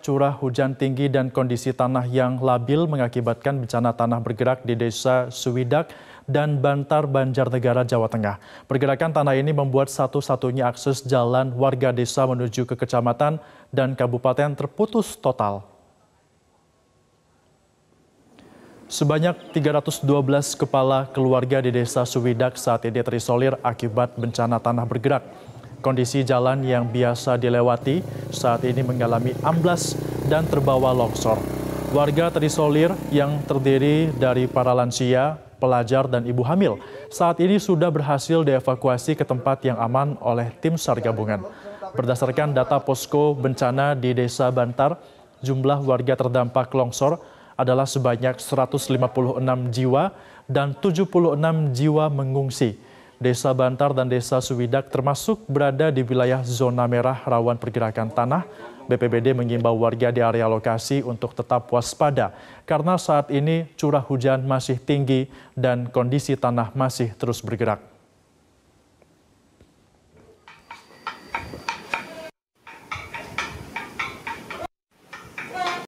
Curah hujan tinggi dan kondisi tanah yang labil mengakibatkan bencana tanah bergerak di desa Suwidak dan Bantar Banjarnegara, Jawa Tengah. Pergerakan tanah ini membuat satu-satunya akses jalan warga desa menuju ke kecamatan dan kabupaten terputus total. Sebanyak 312 kepala keluarga di desa Suwidak saat ini terisolir akibat bencana tanah bergerak. Kondisi jalan yang biasa dilewati saat ini mengalami amblas dan terbawa longsor. Warga terisolir yang terdiri dari para lansia, pelajar, dan ibu hamil saat ini sudah berhasil dievakuasi ke tempat yang aman oleh tim SAR gabungan. Berdasarkan data posko bencana di Desa Bantar, jumlah warga terdampak longsor adalah sebanyak 156 jiwa dan 76 jiwa mengungsi. Desa Bantar dan Desa Suwidak termasuk berada di wilayah zona merah rawan pergerakan tanah. BPBD mengimbau warga di area lokasi untuk tetap waspada karena saat ini curah hujan masih tinggi dan kondisi tanah masih terus bergerak.